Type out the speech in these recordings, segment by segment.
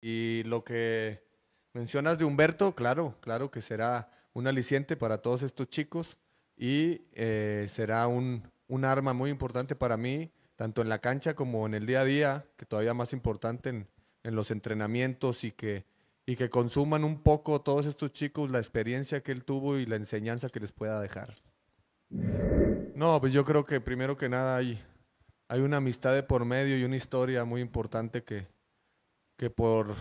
Y lo que mencionas de Humberto, claro, claro que será un aliciente para todos estos chicos y eh, será un, un, arma muy importante para mí, tanto en la cancha como en el día a día, que todavía más importante en, en los entrenamientos y que, y que consuman un poco todos estos chicos la experiencia que él tuvo y la enseñanza que les pueda dejar. No, pues yo creo que primero que nada hay, hay una amistad de por medio y una historia muy importante que, que por,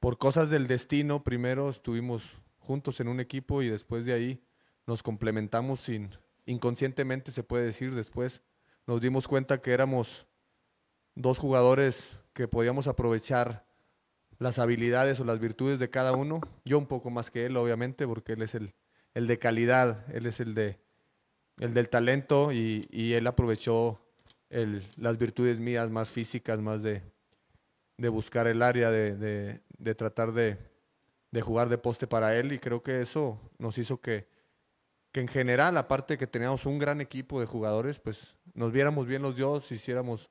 por cosas del destino, primero estuvimos juntos en un equipo y después de ahí nos complementamos sin, inconscientemente, se puede decir, después nos dimos cuenta que éramos dos jugadores que podíamos aprovechar las habilidades o las virtudes de cada uno. Yo un poco más que él, obviamente, porque él es el, el de calidad, él es el, de, el del talento y, y él aprovechó el, las virtudes mías más físicas, más de de buscar el área, de, de, tratar de, jugar de poste para él. Y creo que eso nos hizo que, que en general, aparte de que teníamos un gran equipo de jugadores, pues nos viéramos bien los dos, hiciéramos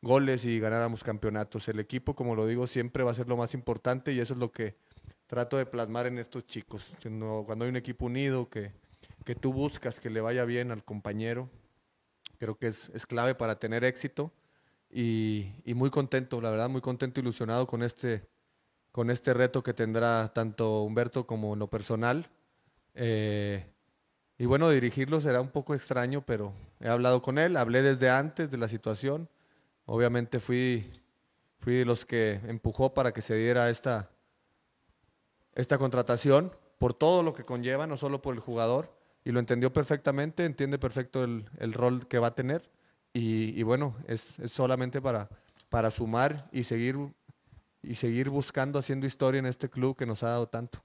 goles y ganáramos campeonatos. El equipo, como lo digo, siempre va a ser lo más importante y eso es lo que trato de plasmar en estos chicos. Cuando hay un equipo unido que, que tú buscas que le vaya bien al compañero, creo que es, es clave para tener éxito y, muy contento, la verdad, muy contento, ilusionado con este, con este reto que tendrá tanto Humberto como lo personal. Eh, y bueno, dirigirlo será un poco extraño, pero he hablado con él, hablé desde antes de la situación. Obviamente fui, fui de los que empujó para que se diera esta, esta contratación por todo lo que conlleva, no solo por el jugador, y lo entendió perfectamente, entiende perfecto el rol que va a tener. Y, bueno, es, es, solamente para, para sumar y seguir, y seguir buscando, haciendo historia en este club que nos ha dado tanto.